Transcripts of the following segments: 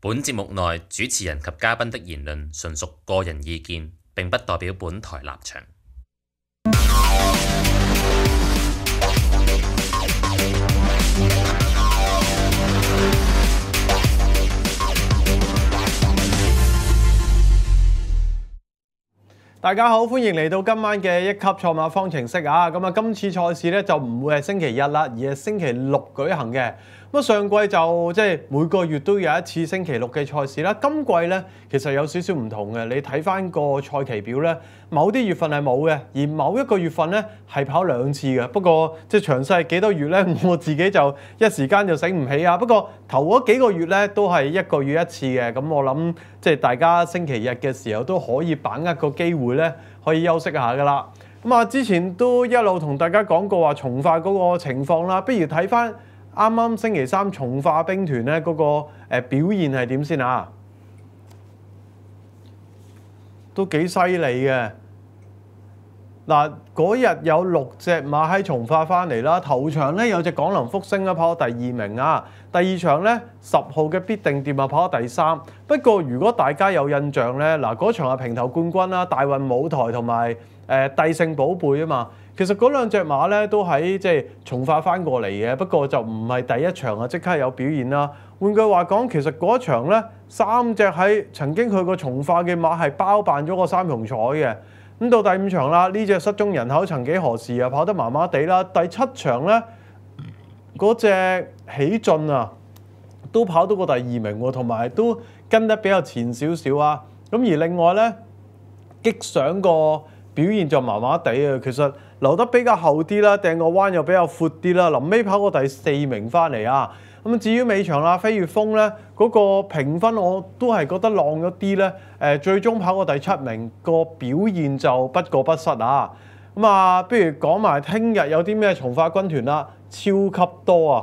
本节目内主持人及嘉宾的言论纯属个人意见，并不代表本台立场。大家好，欢迎嚟到今晚嘅一级赛马方程式啊！咁啊，今次赛事咧就唔会系星期一啦，而系星期六举行嘅。咁上季就即係每個月都有一次星期六嘅賽事啦。今季呢，其實有少少唔同嘅，你睇翻個賽期表呢，某啲月份係冇嘅，而某一個月份呢係跑兩次嘅。不過即係詳細幾多月呢，我自己就一時間就醒唔起啊。不過頭嗰幾個月呢，都係一個月一次嘅，咁我諗即係大家星期日嘅時候都可以把握個機會呢，可以休息下噶啦。咁啊，之前都一路同大家講過話重化嗰個情況啦，不如睇翻。啱啱星期三重化兵團咧嗰個表現係點先啊？都幾犀利嘅。嗱嗰日有六隻馬喺重化翻嚟啦，頭場咧有隻港林福星啊跑第二名啊，第二場咧十號嘅必定店啊跑第三。不過如果大家有印象咧，嗱嗰場係平頭冠軍啦，大運舞台同埋。誒帝性寶貝啊嘛，其實嗰兩隻馬咧都喺即係重化翻過嚟嘅，不過就唔係第一場啊，即刻有表現啦。換句話講，其實嗰場咧三隻喺曾經佢個重化嘅馬係包辦咗個三重彩嘅。咁到第五場啦，呢只失蹤人口曾幾何時啊，跑得麻麻地啦。第七場咧嗰只喜進啊，都跑到過第二名喎，同埋都跟得比較前少少啊。咁而另外咧擊上個。表現就麻麻地啊，其實留得比較厚啲啦，掟個彎又比較闊啲啦，臨尾跑個第四名翻嚟啊。咁至於尾場啦，飛越峯咧嗰個評分我都係覺得浪咗啲咧。最終跑個第七名，個表現就不過不失啊。咁啊，不如講埋聽日有啲咩從化軍團啦，超級多啊！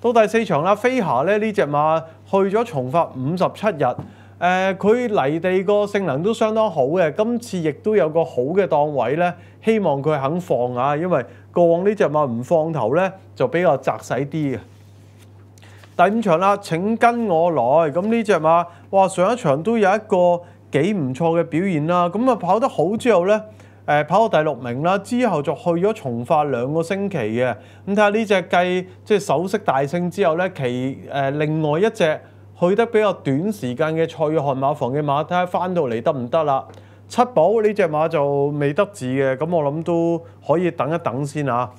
到第四場啦，飛霞咧呢只馬去咗重發五十七日，誒佢離地個性能都相當好嘅，今次亦都有個好嘅檔位咧，希望佢肯放啊，因為過往呢只馬唔放頭咧就比較窄細啲嘅。第五場啦，請跟我來，咁呢只馬，哇上一場都有一個幾唔錯嘅表現啦，咁啊跑得好之後咧。誒跑到第六名啦，之後就去咗從化兩個星期嘅。咁睇下呢只雞，即係首飾大勝之後咧，其誒另外一隻去得比較短時間嘅賽駒馬房嘅馬，睇下翻到嚟得唔得啦？七寶呢只馬就未得字嘅，咁我諗都可以等一等先嚇。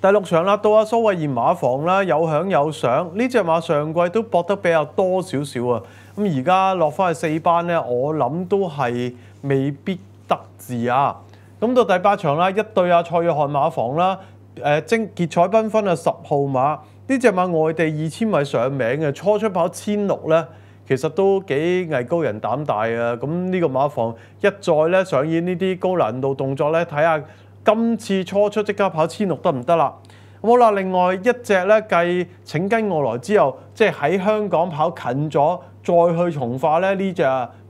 第六場啦，到阿蘇慧賢馬房啦，有響有上。呢只馬上季都搏得比較多少少啊。咁而家落翻去四班咧，我諗都係未必。得字啊！咁到第八場啦，一對啊蔡約翰馬房啦，誒精結彩繽紛啊十號馬呢只馬外地二千米上名嘅初出跑千六咧，其實都幾畏高人膽大啊！咁呢個馬房一再咧上演呢啲高難度動作咧，睇下今次初出即刻跑千六得唔得啦？好啦，另外一隻咧計請跟我來之後，即係喺香港跑近咗再去從化咧呢只。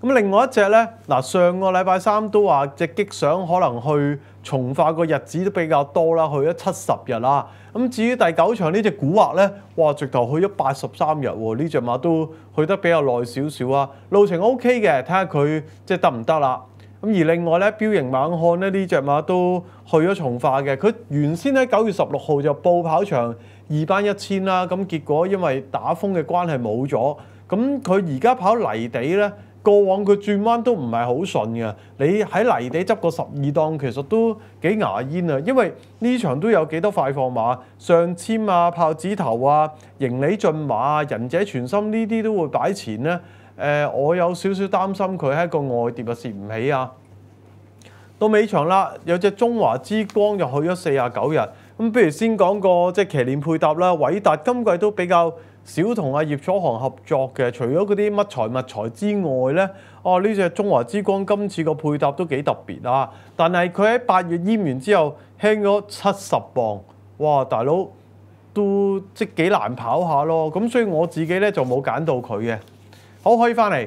咁另外一隻呢，嗱上個禮拜三都話只擊想可能去重化個日子都比較多啦，去咗七十日啦。咁至於第九場呢只古惑呢，哇，直頭去咗八十三日喎，呢只馬都去得比較耐少少啊。路程 O K 嘅，睇下佢即係得唔得啦。咁而另外呢，標型猛漢呢，呢只馬都去咗重化嘅。佢原先喺九月十六號就報跑場二班一千啦，咁結果因為打風嘅關係冇咗。咁佢而家跑泥地呢。過往佢轉彎都唔係好順嘅，你喺泥地執個十二檔其實都幾牙煙啊！因為呢場都有幾多快放馬，上籤啊、炮子頭啊、盈利進馬啊、仁者全心呢啲都會擺前呢、我有少少擔心佢喺一個外碟啊，蝕唔起啊。到尾場啦，有隻中華之光就去咗四廿九日。咁，不如先講個即係騎練配搭啦，偉達今季都比較。少同阿葉楚航合作嘅，除咗嗰啲乜財物財之外呢，哦呢只中華之光今次個配搭都幾特別啊！但係佢喺八月淹完之後輕咗七十磅，哇大佬都即幾難跑下咯！咁所以我自己呢，就冇揀到佢嘅。好可以翻嚟。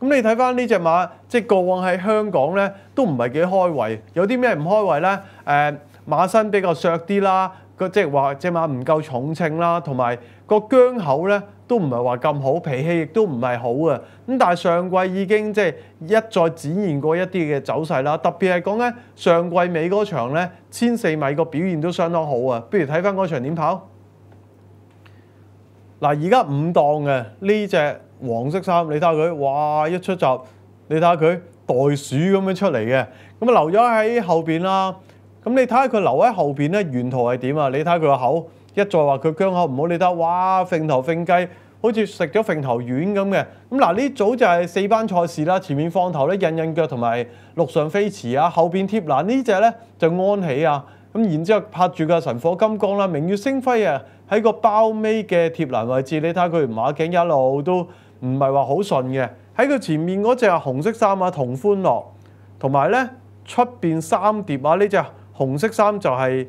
咁你睇翻呢只馬，即係過往喺香港咧都唔係幾開胃，有啲咩唔開胃咧？誒，馬身比較削啲啦，個即係話隻馬唔夠重稱啦，同埋個疆口咧都唔係話咁好，脾氣亦都唔係好啊。咁但係上季已經即係一再展現過一啲嘅走勢啦，特別係講緊上季尾嗰場咧千四米個表現都相當好啊，不如睇翻嗰場點跑？嗱，而家五檔嘅呢只黃色衫，你睇下佢，哇一出集，你睇下佢袋鼠咁樣出嚟嘅，咁啊留咗喺後邊啦。咁你睇下佢留喺後邊咧，沿途係點啊？你睇下佢個口，一再話佢姜口唔好你睇下，哇揈頭揈雞，好似食咗揈頭丸咁嘅。咁嗱，呢組就係四班賽事啦。前面放頭咧，印印腳同埋陸上飛馳啊，後邊貼嗱呢只咧就安喜啊。咁然之後拍住個神火金剛啦，明月星輝啊。喺個包尾嘅貼欄位置，你睇下佢馬頸一路都唔係話好順嘅。喺佢前面嗰只紅色衫啊，同歡樂，同埋咧出邊三疊啊呢只紅色衫就係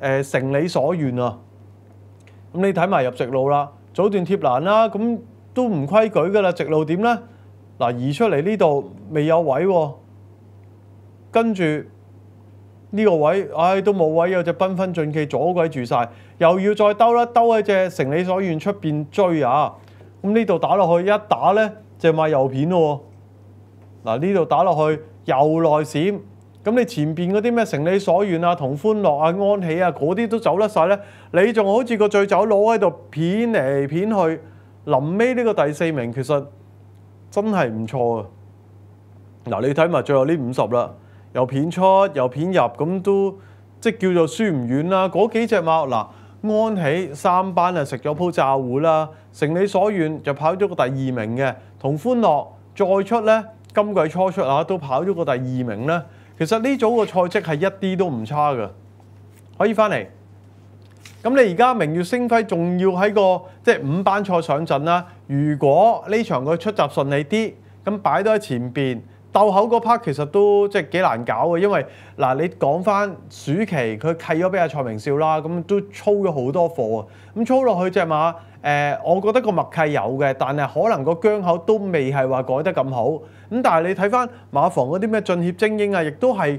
誒成你所願啊！咁你睇埋入直路啦，早段貼欄啦，咁都唔規矩噶啦。直路點咧？嗱移出嚟呢度未有位喎，跟住。呢個位，唉，都冇位，有隻紛紛盡企，阻鬼住晒，又要再兜啦，兜喺隻成里所願出邊追啊！咁呢度打落去一打呢，就買右片咯喎。嗱，呢度打落去又內閃，咁你前邊嗰啲咩成里所願啊、同歡樂啊、安喜啊嗰啲都走得晒呢。你仲好似個醉酒佬喺度片嚟片去，臨尾呢個第四名其實真係唔錯啊！嗱，你睇埋最後呢五十啦。由片出由片入咁都即叫做輸唔遠啦。嗰幾隻馬嗱，安喜三班啊食咗鋪炸糊啦，成你所願就跑咗個第二名嘅。同歡樂再出呢，今季初出啊都跑咗個第二名呢。其實呢組嘅賽績係一啲都唔差嘅，可以翻嚟。咁你而家明月星輝仲要喺個即係五班賽上陣啦。如果呢場嘅出閘順利啲，咁擺到喺前邊。鬥口嗰 part 其實都即係幾難搞嘅，因為嗱你講翻暑期佢契咗俾阿蔡明少啦，咁都操咗好多貨啊，咁操落去只馬，誒我覺得個默契有嘅，但係可能個疆口都未係話改得咁好，咁但係你睇翻馬房嗰啲咩進協精英啊，亦都係。